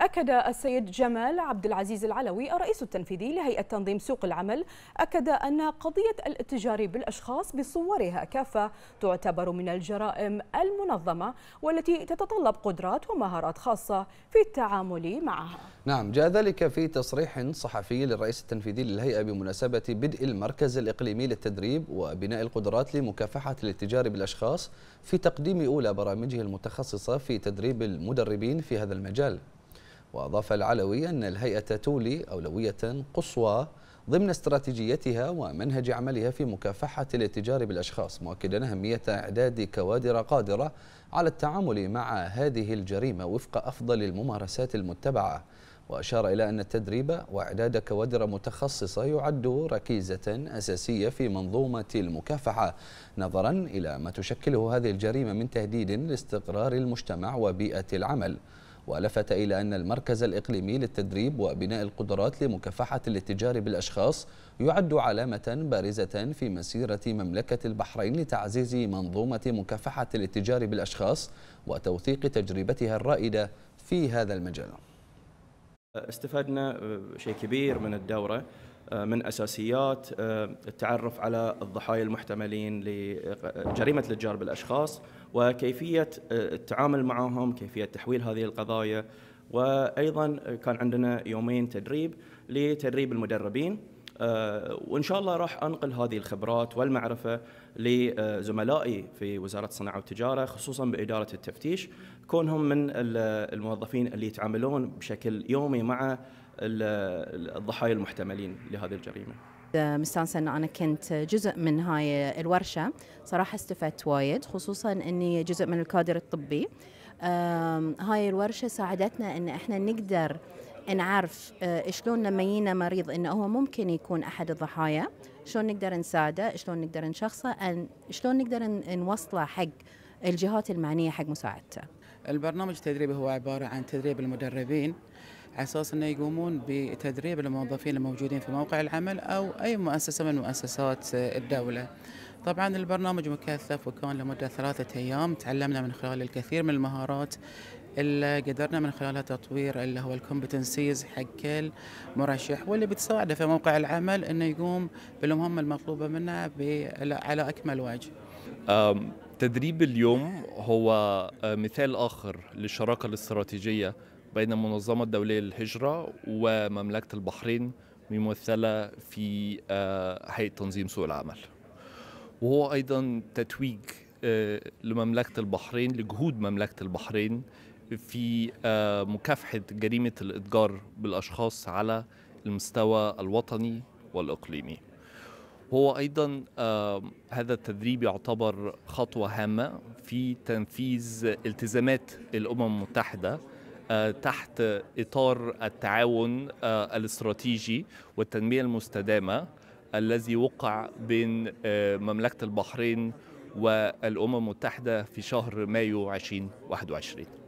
أكد السيد جمال عبد العزيز العلوي الرئيس التنفيذي لهيئة تنظيم سوق العمل أكد أن قضية الاتجار بالأشخاص بصورها كافة تعتبر من الجرائم المنظمة والتي تتطلب قدرات ومهارات خاصة في التعامل معها نعم جاء ذلك في تصريح صحفي للرئيس التنفيذي للهيئة بمناسبة بدء المركز الإقليمي للتدريب وبناء القدرات لمكافحة الاتجار بالأشخاص في تقديم أولى برامجه المتخصصة في تدريب المدربين في هذا المجال وأضاف العلوي أن الهيئة تولي أولوية قصوى ضمن استراتيجيتها ومنهج عملها في مكافحة الاتجار بالأشخاص مؤكدا أهمية إعداد كوادر قادرة على التعامل مع هذه الجريمة وفق أفضل الممارسات المتبعة وأشار إلى أن التدريب وإعداد كوادر متخصصة يعد ركيزة أساسية في منظومة المكافحة نظرا إلى ما تشكله هذه الجريمة من تهديد لاستقرار المجتمع وبيئة العمل ولفت إلى أن المركز الإقليمي للتدريب وبناء القدرات لمكافحة الاتجار بالأشخاص يعد علامة بارزة في مسيرة مملكة البحرين لتعزيز منظومة مكافحة الاتجار بالأشخاص وتوثيق تجربتها الرائدة في هذا المجال استفدنا شيء كبير من الدورة من اساسيات آه، التعرف على الضحايا المحتملين لجريمه الاتجار بالاشخاص وكيفيه آه، التعامل معهم، كيفيه تحويل هذه القضايا وايضا كان عندنا يومين تدريب لتدريب المدربين آه، وان شاء الله راح انقل هذه الخبرات والمعرفه لزملائي في وزاره الصناعه والتجاره خصوصا باداره التفتيش كونهم من الموظفين اللي يتعاملون بشكل يومي مع الضحايا المحتملين لهذه الجريمه. مستانسه ان انا كنت جزء من هاي الورشه صراحه استفدت وايد خصوصا اني جزء من الكادر الطبي هاي الورشه ساعدتنا ان احنا نقدر نعرف آه، شلون لما يجينا مريض انه هو ممكن يكون احد الضحايا شلون نقدر نساعده شلون نقدر نشخصه شلون نقدر نوصله حق الجهات المعنيه حق مساعدته البرنامج التدريبي هو عباره عن تدريب المدربين على اساس انه يقومون بتدريب الموظفين الموجودين في موقع العمل او اي مؤسسه من مؤسسات آه، الدوله. طبعا البرنامج مكثف وكان لمده ثلاثه ايام تعلمنا من خلال الكثير من المهارات اللي قدرنا من خلالها تطوير اللي هو الكومبتنسيز حق كل مرشح واللي بتساعده في موقع العمل انه يقوم بالمهمه المطلوبه منه على اكمل وجه. تدريب اليوم هو مثال اخر للشراكه الاستراتيجيه بين المنظمه الدوليه للهجره ومملكه البحرين ممثله في هيئه تنظيم سوق العمل. وهو ايضا تتويج لمملكه البحرين لجهود مملكه البحرين في آه، مكافحة جريمة الإتجار بالأشخاص على المستوى الوطني والإقليمي هو أيضا آه، هذا التدريب يعتبر خطوة هامة في تنفيذ التزامات الأمم المتحدة آه، تحت إطار التعاون الاستراتيجي والتنمية المستدامة الذي وقع بين مملكة البحرين والأمم المتحدة في شهر مايو 2021